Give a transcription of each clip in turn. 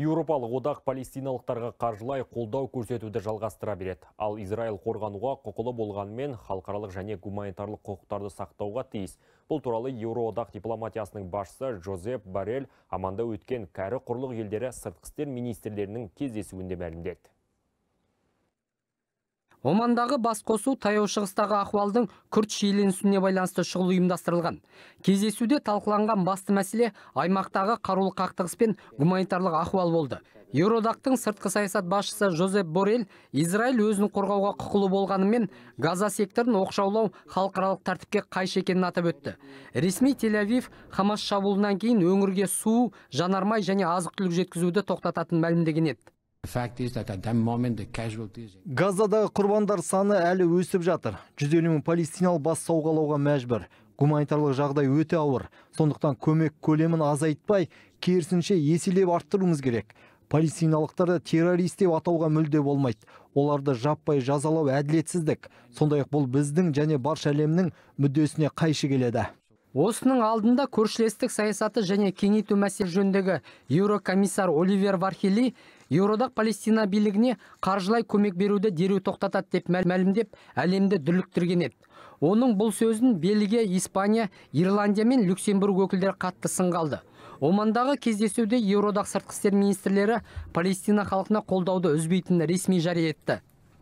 Еуропалық одақ палестиналықтарға қаржылай қолдау көрсетуді жалғастыра береді. Ал Израил қорғануға құқылы болғанмен халықаралық және гуманитарлық құқықтарды сақтауға тиіс. Бұл туралы Еуроодақ дипломатиясының басшысы Жозеп Барель аманда өткен кәрі құрлық елдері сыртқы істер министрлерінің кездесуінде мәлімдеді омандағы басқосу таяу шығыстағы ахуалдың күрт шиеленісуіне байланысты шұғыл ұйымдастырылған кездесуде талқыланған басты мәселе аймақтағы қарулы қақтығыс пен гуманитарлық ахуал болды еуродақтың сыртқы саясат басшысы жозеп боррель израиль өзін қорғауға құқылы болғанымен газа секторын оқшаулау халықаралық тәртіпке қайшы екенін атып өтті ресми тель авив хамас шабуылынан кейін өңірге су жанармай және азық түлік жеткізуді тоқтататын мәлімдеген еді газадағы құрбандар саны әлі өсіп жатыр жүз елу мың палестиналық бас сауғалауға мәжбүр гуманитарлық жағдай өте ауыр сондықтан көмек көлемін азайтпай керісінше еселеп арттыруымыз керек палестиналықтарды террорист деп атауға мүлде болмайды оларды жаппай жазалау әділетсіздік сондай ақ бұл біздің және барша әлемнің мүддесіне қайшы келеді Осының алдында көршілестік саясаты және кеңейту мәселе жөніндегі еурокомиссар Оливер Вархели Еуродақ палестина билігіне қаржылай көмек беруді дереу тоқтатады деп мәлімдеп әлемді дүрліктірген еді оның бұл сөзін бельгия испания ирландия мен люксембург өкілдері қатты сынға алды омандағы кездесуде еуроодақ сыртқы істер министрлері палестина халқына қолдауды үзбейтінін ресми жария етті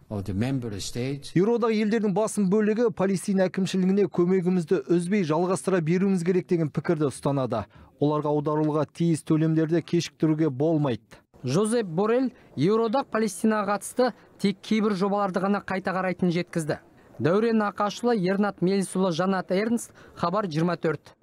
еуроодақ елдердің басым бөлігі палестина әкімшілігіне көмегімізді үзбей жалғастыра беруіміз керек деген пікірді ұстанады оларға аударылуға тиіс төлемдерді кешіктіруге болмайды жозеп борель еуродақ палестинаға қатысты тек кейбір жобаларды ғана қайта қарайтынын жеткізді дәурен Ақашылы ернат Мелисулы жанат эрнст хабар 24